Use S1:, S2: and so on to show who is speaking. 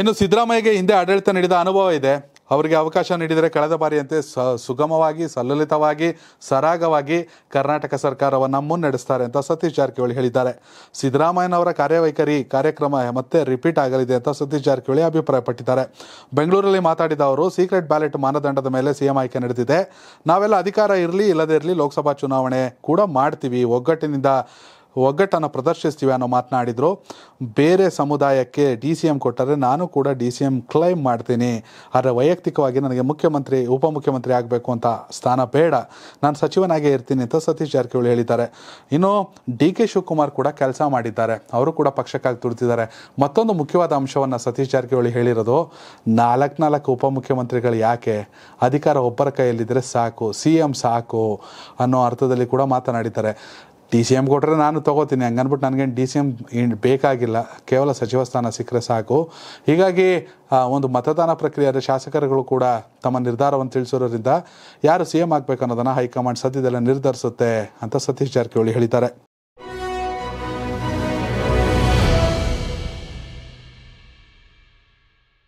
S1: ಇನ್ನು ಸಿದ್ದರಾಮಯ್ಯಗೆ ಹಿಂದೆ ಆಡಳಿತ ನೀಡಿದ ಅನುಭವ ಇದೆ ಅವರಿಗೆ ಅವಕಾಶ ನೀಡಿದರೆ ಕಳೆದ ಬಾರಿಯಂತೆ ಸ ಸುಗಮವಾಗಿ ಸಲ್ಲಲಿತವಾಗಿ ಸರಾಗವಾಗಿ ಕರ್ನಾಟಕ ಸರ್ಕಾರವನ್ನು ಮುನ್ನಡೆಸ್ತಾರೆ ಅಂತ ಸತೀಶ್ ಜಾರಕಿಹೊಳಿ ಹೇಳಿದ್ದಾರೆ ಸಿದ್ದರಾಮಯ್ಯನವರ ಕಾರ್ಯವೈಖರಿ ಕಾರ್ಯಕ್ರಮ ಮತ್ತೆ ರಿಪೀಟ್ ಆಗಲಿದೆ ಅಂತ ಸತೀಶ್ ಜಾರಕಿಹೊಳಿ ಅಭಿಪ್ರಾಯಪಟ್ಟಿದ್ದಾರೆ ಬೆಂಗಳೂರಲ್ಲಿ ಮಾತಾಡಿದ ಅವರು ಸೀಕ್ರೆಟ್ ಬ್ಯಾಲೆಟ್ ಮಾನದಂಡದ ಮೇಲೆ ಸಿಎಂ ಆಯ್ಕೆ ನಡೆದಿದೆ ನಾವೆಲ್ಲ ಅಧಿಕಾರ ಇರಲಿ ಇಲ್ಲದೇ ಇರಲಿ ಲೋಕಸಭಾ ಚುನಾವಣೆ ಕೂಡ ಮಾಡ್ತೀವಿ ಒಗ್ಗಟ್ಟಿನಿಂದ ಒಗ್ಗಟ್ಟನ್ನು ಪ್ರದರ್ಶಿಸ್ತೀವಿ ಅನ್ನೋ ಮಾತನಾಡಿದರು ಬೇರೆ ಸಮುದಾಯಕ್ಕೆ ಡಿ ಸಿ ಎಂ ಕೊಟ್ಟರೆ ನಾನು ಕೂಡ ಡಿ ಸಿ ಎಮ್ ಕ್ಲೈಮ್ ಮಾಡ್ತೀನಿ ಆದರೆ ವೈಯಕ್ತಿಕವಾಗಿ ನನಗೆ ಮುಖ್ಯಮಂತ್ರಿ ಉಪಮುಖ್ಯಮಂತ್ರಿ ಆಗಬೇಕು ಅಂತ ಸ್ಥಾನ ಬೇಡ ನಾನು ಸಚಿವನಾಗೇ ಇರ್ತೀನಿ ಅಂತ ಸತೀಶ್ ಜಾರಕಿಹೊಳಿ ಹೇಳಿದ್ದಾರೆ ಇನ್ನು ಡಿ ಕೆ ಶಿವಕುಮಾರ್ ಕೂಡ ಕೆಲಸ ಮಾಡಿದ್ದಾರೆ ಅವರು ಕೂಡ ಪಕ್ಷಕ್ಕಾಗಿ ದುಡಿತಿದ್ದಾರೆ ಮತ್ತೊಂದು ಮುಖ್ಯವಾದ ಅಂಶವನ್ನು ಸತೀಶ್ ಜಾರಕಿಹೊಳಿ ಹೇಳಿರೋದು ನಾಲ್ಕು ನಾಲ್ಕು ಉಪಮುಖ್ಯಮಂತ್ರಿಗಳು ಯಾಕೆ ಅಧಿಕಾರ ಒಬ್ಬರ ಕೈಯಲ್ಲಿದ್ದರೆ ಸಾಕು ಸಿ ಎಂ ಸಾಕು ಅನ್ನೋ ಅರ್ಥದಲ್ಲಿ ಕೂಡ ಮಾತನಾಡಿದ್ದಾರೆ ಡಿ ಸಿ ಎಮ್ ಕೊಟ್ಟರೆ ನಾನು ತೊಗೋತೀನಿ ಹಂಗನ್ಬಿಟ್ಟು ನನಗೇನು ಡಿ ಸಿ ಎಮ್ ಬೇಕಾಗಿಲ್ಲ ಕೇವಲ ಸಚಿವ ಸ್ಥಾನ ಸಿಕ್ಕರೆ ಸಾಕು ಹೀಗಾಗಿ ಒಂದು ಮತದಾನ ಪ್ರಕ್ರಿಯೆಯ ಶಾಸಕರುಗಳು ಕೂಡ ತಮ್ಮ ನಿರ್ಧಾರವನ್ನು ತಿಳಿಸಿರೋದ್ರಿಂದ ಯಾರು ಸಿ ಎಮ್ ಆಗಬೇಕನ್ನೋದನ್ನು ಹೈಕಮಾಂಡ್ ಸದ್ಯದಲ್ಲೇ ನಿರ್ಧರಿಸುತ್ತೆ ಅಂತ ಸತೀಶ್ ಜಾರಕಿಹೊಳಿ ಹೇಳಿದ್ದಾರೆ